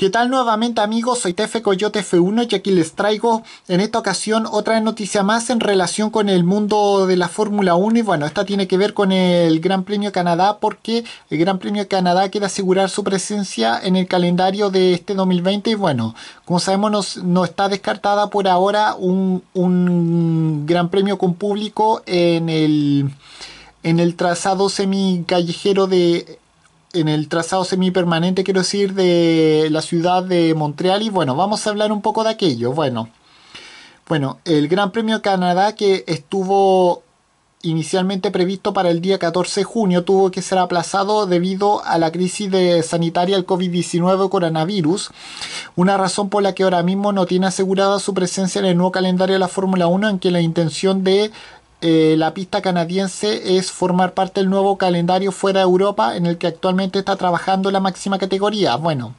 ¿Qué tal nuevamente amigos? Soy TF Coyote F1 y aquí les traigo en esta ocasión otra noticia más en relación con el mundo de la Fórmula 1 y bueno, esta tiene que ver con el Gran Premio Canadá porque el Gran Premio Canadá quiere asegurar su presencia en el calendario de este 2020 y bueno, como sabemos no está descartada por ahora un, Gran Premio con público en el, en el trazado semicallejero de en el trazado semipermanente, quiero decir, de la ciudad de Montreal. Y bueno, vamos a hablar un poco de aquello. Bueno, bueno el Gran Premio Canadá que estuvo inicialmente previsto para el día 14 de junio tuvo que ser aplazado debido a la crisis sanitaria del COVID-19 coronavirus, una razón por la que ahora mismo no tiene asegurada su presencia en el nuevo calendario de la Fórmula 1, en que la intención de eh, la pista canadiense es formar parte del nuevo calendario fuera de Europa en el que actualmente está trabajando la máxima categoría. Bueno,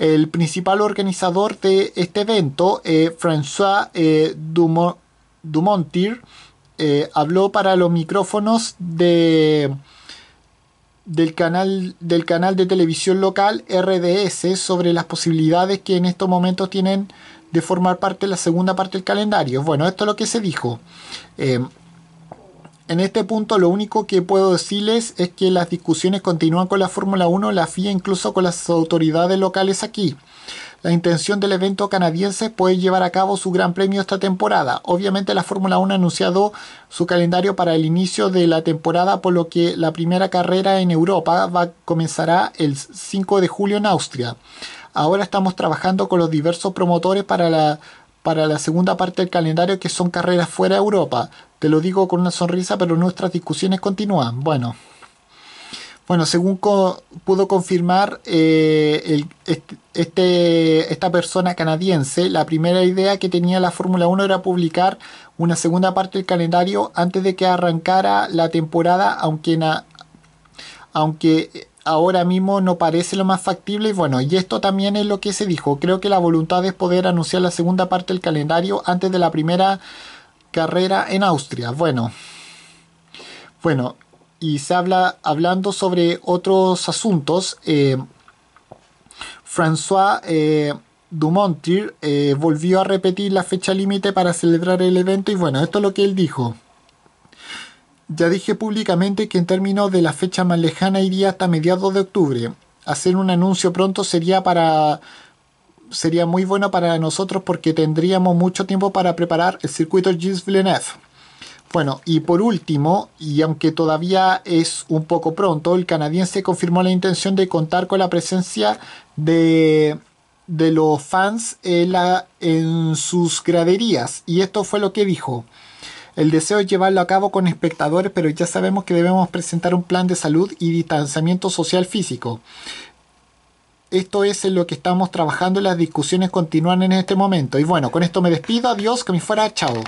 el principal organizador de este evento, eh, François eh, Dumontier, habló para los micrófonos de, del, canal, del canal de televisión local RDS sobre las posibilidades que en estos momentos tienen de formar parte de la segunda parte del calendario. Bueno, esto es lo que se dijo en este punto lo único que puedo decirles es que las discusiones continúan con la Fórmula 1, la FIA incluso con las autoridades locales aquí. La intención del evento canadiense puede llevar a cabo su gran premio esta temporada. Obviamente la Fórmula 1 ha anunciado su calendario para el inicio de la temporada, por lo que la primera carrera en Europa va, comenzará el 5 de julio en Austria. Ahora estamos trabajando con los diversos promotores para la para la segunda parte del calendario que son carreras fuera de Europa. Te lo digo con una sonrisa, pero nuestras discusiones continúan. Bueno. Bueno, según pudo confirmar eh, este, esta persona canadiense, la primera idea que tenía la Fórmula 1 era publicar una segunda parte del calendario antes de que arrancara la temporada, aunque, aunque ahora mismo no parece lo más factible. Y bueno, y esto también es lo que se dijo. Creo que la voluntad es poder anunciar la segunda parte del calendario antes de la primera carrera en Austria. Bueno, bueno, y se habla hablando sobre otros asuntos. Eh, François eh, Dumontier eh, volvió a repetir la fecha límite para celebrar el evento y bueno, esto es lo que él dijo. Ya dije públicamente que en términos de la fecha más lejana iría hasta mediados de octubre. Hacer un anuncio pronto sería para sería muy bueno para nosotros porque tendríamos mucho tiempo para preparar el circuito Gilles Villeneuve. Bueno, y por último, y aunque todavía es un poco pronto, el canadiense confirmó la intención de contar con la presencia de, los fans en sus graderías. Y esto fue lo que dijo. El deseo es llevarlo a cabo con espectadores, pero ya sabemos que debemos presentar un plan de salud y distanciamiento social físico. Esto es en lo que estamos trabajando y las discusiones continúan en este momento. Y bueno, con esto me despido. Adiós, que me fuera. Chao.